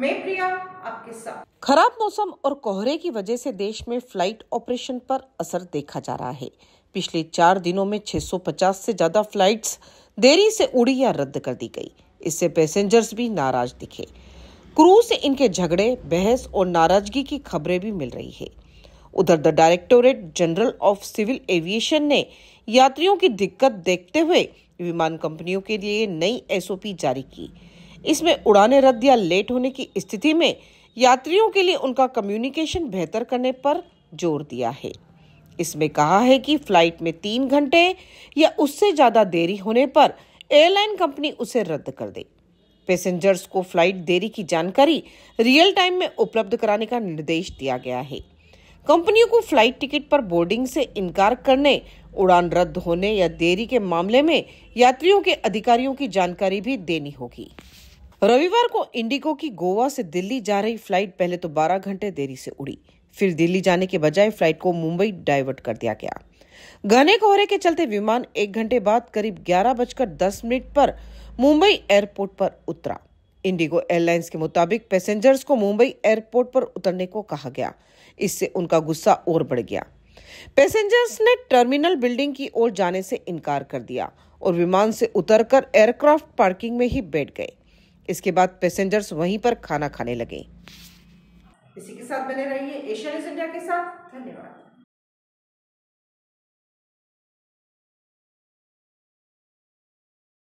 मैं प्रिया आपके साथ खराब मौसम और कोहरे की वजह से देश में फ्लाइट ऑपरेशन पर असर देखा जा रहा है पिछले चार दिनों में 650 से ज्यादा फ्लाइट्स देरी से उड़ी या रद्द कर दी गई इससे पैसेंजर्स भी नाराज दिखे क्रू से इनके झगड़े बहस और नाराजगी की खबरें भी मिल रही है उधर the directorate general of civil aviation ने यात्रियों की दिक्कत देखते हुए विमान कंपनियों के लिए नई एसओपी जारी की इसमें उड़ाने रद्द या लेट होने की स्थिति में यात्रियों के लिए उनका कम्युनिकेशन बेहतर करने पर जोर दिया है इसमें कहा है कि फ्लाइट में तीन घंटे या उससे ज़्यादा देरी होने पर एयरलाइन कंपनी उसे रद्द कर दे पैसेंजर्स को फ्लाइट देरी की जानकारी रियल टाइम में उपलब्ध कराने का निर्देश दिया गया है कंपनियों को फ्लाइट टिकट पर बोर्डिंग से इनकार करने उड़ान रद्द होने या देरी के मामले में यात्रियों के अधिकारियों की जानकारी भी देनी होगी रविवार को इंडिगो की गोवा से दिल्ली जा रही फ्लाइट पहले तो 12 घंटे देरी से उड़ी फिर दिल्ली जाने के बजाय फ्लाइट को मुंबई डाइवर्ट कर दिया गया घने कोहरे के चलते विमान एक घंटे बाद करीब ग्यारह बजकर दस मिनट पर मुंबई एयरपोर्ट पर उतरा इंडिगो एयरलाइंस के मुताबिक पैसेंजर्स को मुंबई एयरपोर्ट पर उतरने को कहा गया इससे उनका गुस्सा और बढ़ गया पैसेंजर्स ने टर्मिनल बिल्डिंग की ओर जाने से इनकार कर दिया और विमान से उतरकर एयरक्राफ्ट पार्किंग में ही बैठ गए इसके बाद पैसेंजर्स वहीं पर खाना खाने लगे इसी के साथ बने रहिए एशिया न्यूज इंडिया के साथ धन्यवाद